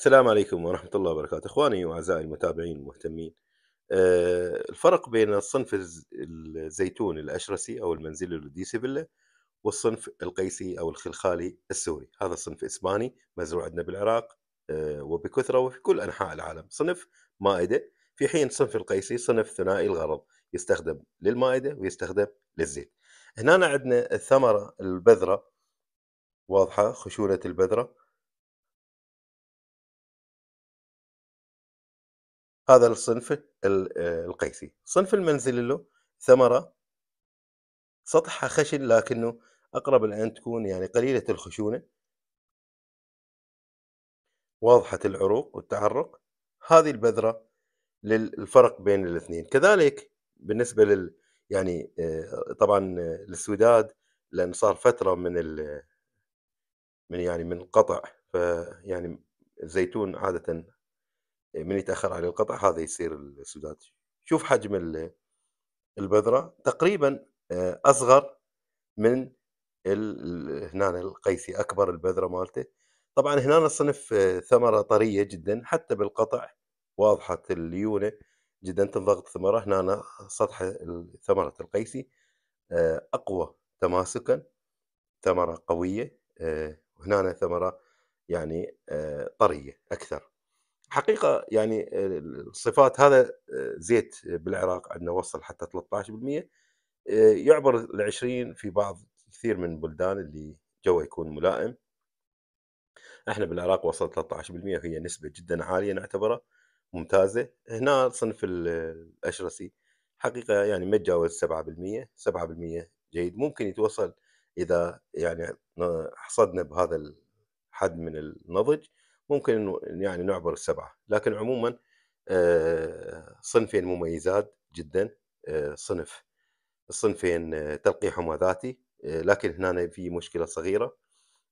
السلام عليكم ورحمة الله وبركاته إخواني وأعزائي المتابعين المهتمين آه، الفرق بين الصنف الزيتون الأشرسي أو المنزل لدي والصنف القيسي أو الخلخالي السوري هذا صنف إسباني مزروع عندنا بالعراق آه، وبكثرة وفي كل أنحاء العالم صنف مائدة في حين صنف القيسي صنف ثنائي الغرض يستخدم للمائدة ويستخدم للزيت هنا عندنا الثمرة البذرة واضحة خشونة البذرة هذا الصنف القيسي صنف المنزل له ثمرة سطحها خشن لكنه أقرب لأن تكون يعني قليلة الخشونة واضحة العروق والتعرق هذه البذرة للفرق بين الاثنين كذلك بالنسبة لل يعني آه، طبعا آه، للسوداد لأن صار فترة من ال من يعني من القطع فيعني الزيتون عادة من يتاخر عليه القطع هذا يصير السداد شوف حجم البذره تقريبا آه، اصغر من هنا القيسي اكبر البذره مالته طبعا هنا الصنف آه، ثمره طريه جدا حتى بالقطع واضحه الليونه جدا تنضغط ثمره هنا سطح ثمره القيسي آه، اقوى تماسكا ثمره قويه هنا ثمره يعني طريه اكثر حقيقه يعني الصفات هذا آه، زيت بالعراق عندنا وصل حتى 13% آه، يعبر ال 20 في بعض كثير من البلدان اللي جوه يكون ملائم احنا بالعراق وصل 13% وهي نسبه جدا عاليه نعتبرها ممتازه هنا صنف الاشرسي حقيقه يعني ما تجاوز 7% 7% جيد ممكن يتوصل اذا يعني حصدنا بهذا الحد من النضج ممكن انه يعني نعبر السبعه لكن عموما آه، صنفين مميزات جدا آه، صنف الصنفين آه، تلقيحهما ذاتي لكن هنا في مشكله صغيره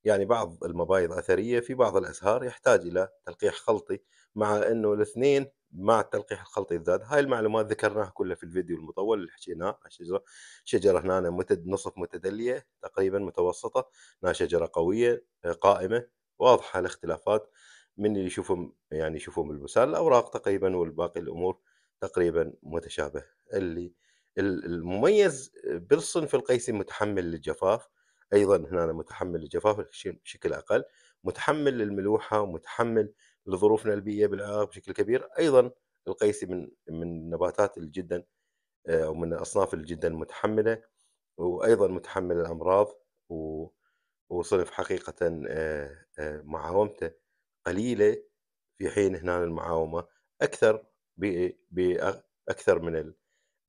يعني بعض المبايض اثريه في بعض الازهار يحتاج الى تلقيح خلطي مع انه الاثنين مع التلقيح الخلطي الذات هاي المعلومات ذكرناها كلها في الفيديو المطول اللي حكيناه الشجره شجره هنا متد نصف متدليه تقريبا متوسطه هنا شجره قويه قائمه واضحه الاختلافات من اللي يشوفهم يعني يشوفهم بالمثال الاوراق تقريبا والباقي الامور تقريبا متشابه اللي المميز بالصنف القيسي متحمل للجفاف ايضا هنا متحمل للجفاف بشكل اقل متحمل للملوحه ومتحمل لظروفنا البيئيه بالعراق بشكل كبير ايضا القيسي من من النباتات جدا آه، او من الاصناف جدا متحمله وايضا متحمل الامراض و وصرف حقيقة آه، آه، معاومته قليلة في حين هنا المعاومة أكثر بأكثر من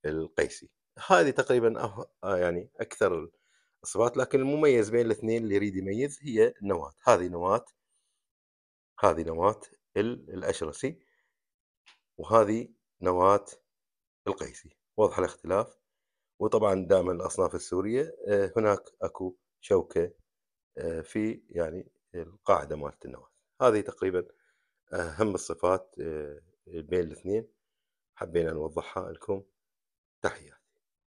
القيسي هذه تقريبا أه، يعني أكثر الصفات لكن المميز بين الاثنين اللي يريد يميز هي النواة هذه نواة هذه نواة الأشرسي وهذه نواة القيسي واضح الاختلاف وطبعا دائما الأصناف السورية هناك أكو شوكة آه، في يعني القاعده مالت النواة هذه تقريبا اهم آه، الصفات آه، بين الاثنين حبينا نوضحها لكم تحيات